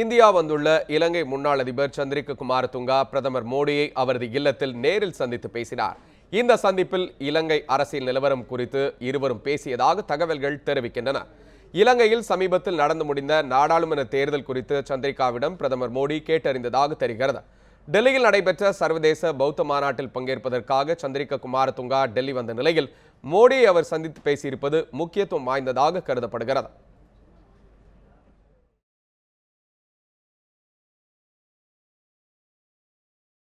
India வந்துள்ள இலங்கை முன்னாள் அதிபர் சந்திரிக குமார் துங்கா பிரதமர் மோடியை அவரது இல்லத்தில் நேரில் சந்தித்து பேசினார் இந்த சந்திப்பில் இலங்கை அரசியல் நிலவரம் குறித்து இருவரும் பேசியதாக தகவல்கள் தெரிவிக்கின்றன இலங்கையில் சமீபத்தில் நடந்து முடிந்த நாடாளுமன்ற தேர்தல் குறித்து சந்திரிகாவிடம் பிரதமர் மோடி கேட்டறிந்ததாக தெரிகிறது டெல்லியில் நடைபெற்ற சர்வதேச பௌத்த மாநாட்டில் பங்கேற்பதற்காக சந்திரிக குமாரதுங்கா டெல்லி வந்த நிலையில் மோடியை அவர் சந்தித்து பேசியிருப்பது முக்கியத்துவம் வாய்ந்ததாக கருதப்படுகிறது